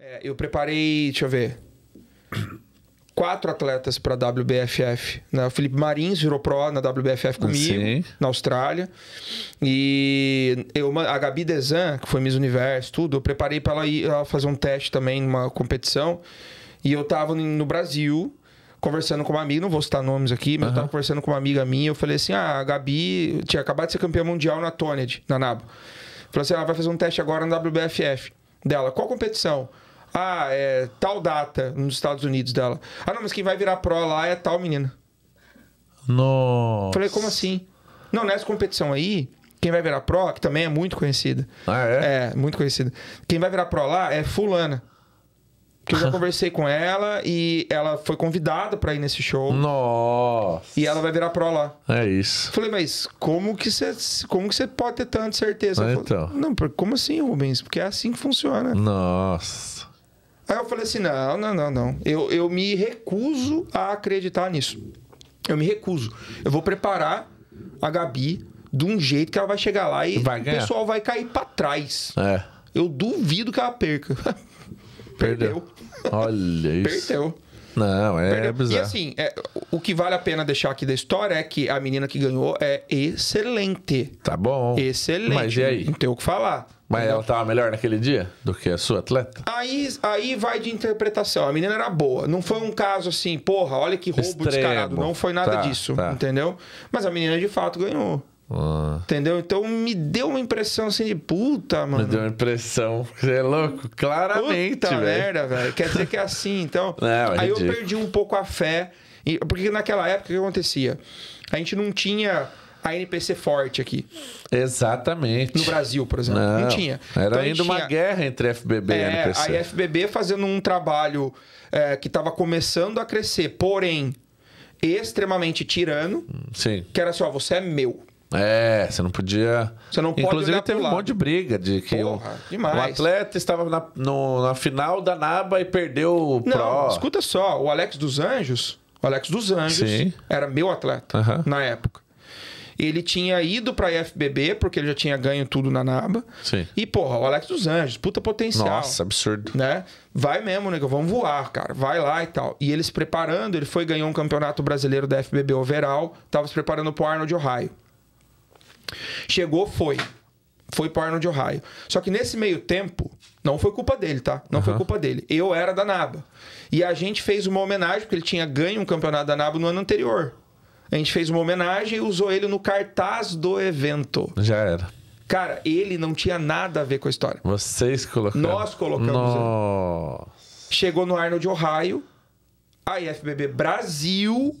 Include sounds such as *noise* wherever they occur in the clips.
É, eu preparei, deixa eu ver, quatro atletas para a WBFF. Né? O Felipe Marins virou pró na WBFF comigo, Sim. na Austrália. E eu, a Gabi Desan, que foi Miss Universo, tudo, eu preparei para ela ir ela fazer um teste também numa competição. E eu tava no Brasil, conversando com uma amiga, não vou citar nomes aqui, mas uhum. eu tava conversando com uma amiga minha, eu falei assim: ah, a Gabi tinha acabado de ser campeã mundial na Toned, na Nabo. Falei assim: ela vai fazer um teste agora na WBFF dela. Qual competição? Ah, é tal data nos Estados Unidos dela. Ah, não, mas quem vai virar pro lá é tal menina. Nossa. Falei, como assim? Não, nessa competição aí, quem vai virar pro que também é muito conhecida. Ah, é? É, muito conhecida. Quem vai virar pro lá é fulana. Que eu já *laughs* conversei com ela e ela foi convidada para ir nesse show. Nossa. E ela vai virar pro lá. É isso. Falei, mas como que você como que você pode ter tanta certeza? Ah, falei, então. Não, como assim, Rubens? Porque é assim que funciona. Nossa. Aí eu falei assim: não, não, não, não. Eu, eu me recuso a acreditar nisso. Eu me recuso. Eu vou preparar a Gabi de um jeito que ela vai chegar lá e vai o pessoal vai cair para trás. É. Eu duvido que ela perca. Perdeu. *laughs* Perdeu. Olha isso. Perdeu. Não, é Perdeu? bizarro. E assim, é, o que vale a pena deixar aqui da história é que a menina que ganhou é excelente. Tá bom. Excelente. Mas e aí? Não tem o que falar. Mas ela estava melhor naquele dia do que a sua atleta? Aí, aí vai de interpretação. A menina era boa. Não foi um caso assim, porra, olha que roubo Extremo. descarado. Não foi nada tá, disso, tá. entendeu? Mas a menina de fato ganhou. Entendeu? Então me deu uma impressão assim de puta, mano. Me deu uma impressão. Você é louco? Claramente, Puta véio. merda, velho. Quer dizer que é assim, então. *laughs* Não, é aí eu perdi um pouco a fé. Porque naquela época o que acontecia? A gente não tinha a NPC forte aqui. Exatamente. No Brasil, por exemplo. Não, não tinha. Era então, ainda tinha... uma guerra entre FBB é, e NPC. A FBB fazendo um trabalho é, que estava começando a crescer, porém extremamente tirano. Sim. Que era só, assim, você é meu. É, você não podia. Você não pode Inclusive, teve um monte de briga de que Porra, o, demais. o atleta estava na, no, na final da Naba e perdeu o não, Pro. Escuta só, o Alex dos Anjos, o Alex dos Anjos Sim. era meu atleta uhum. na época. Ele tinha ido pra FBB porque ele já tinha ganho tudo na NABA. Sim. E, porra, o Alex dos Anjos, puta potencial. Nossa, absurdo. Né? Vai mesmo, nego, vamos voar, cara. Vai lá e tal. E ele se preparando, ele foi ganhou um campeonato brasileiro da FBB overall, tava se preparando pro Arnold Ohio. Chegou, foi. Foi pro Arnold Ohio. Só que nesse meio tempo, não foi culpa dele, tá? Não uhum. foi culpa dele. Eu era da NABA. E a gente fez uma homenagem, porque ele tinha ganho um campeonato da NABA no ano anterior. A gente fez uma homenagem e usou ele no cartaz do evento. Já era. Cara, ele não tinha nada a ver com a história. Vocês colocaram. Nós colocamos Nossa. ele. Chegou no Arnold Ohio, a IFBB Brasil,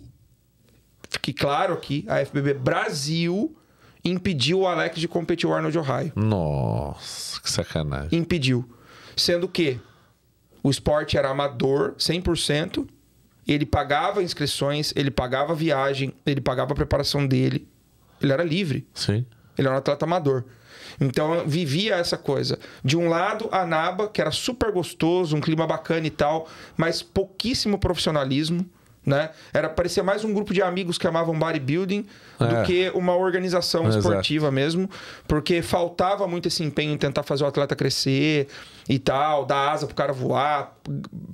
fique claro aqui, a IFBB Brasil impediu o Alex de competir o Arnold Ohio. Nossa, que sacanagem. Impediu. Sendo que o esporte era amador, 100%. Ele pagava inscrições, ele pagava viagem, ele pagava a preparação dele. Ele era livre. Sim. Ele era um atleta amador. Então vivia essa coisa. De um lado, a Naba, que era super gostoso, um clima bacana e tal, mas pouquíssimo profissionalismo. Né? Era parecia mais um grupo de amigos que amavam bodybuilding é. do que uma organização é, esportiva exato. mesmo, porque faltava muito esse empenho em tentar fazer o atleta crescer e tal, dar asa pro cara voar,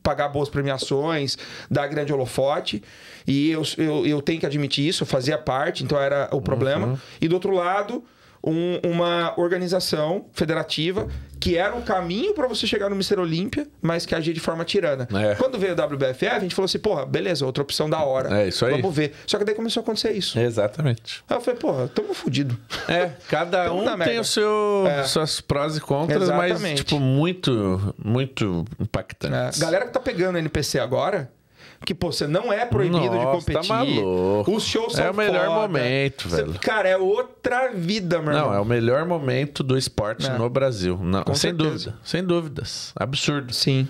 pagar boas premiações, dar grande holofote. E eu, eu, eu tenho que admitir isso, eu fazia parte, então era o problema. Uhum. E do outro lado, um, uma organização federativa que era um caminho para você chegar no Mister Olímpia, mas que agia de forma tirana. É. Quando veio o WBFF, a gente falou assim, porra, beleza, outra opção da hora. É isso aí. Vamos ver. Só que daí começou a acontecer isso. Exatamente. Aí eu falei, porra, tamo fudido. É, cada um tem merda. o seu, é. suas prós e contras, Exatamente. mas, tipo, muito, muito impactante. É. Galera que tá pegando NPC agora, que pô, você não é proibido Nossa, de tá competir. Tá maluco. Os shows é são É o melhor foda. momento, velho. Você, cara, é outra vida, meu irmão. Não, é o melhor momento do esporte é. no Brasil. Não, Com sem certeza. dúvida. Sem dúvidas. Absurdo. Sim.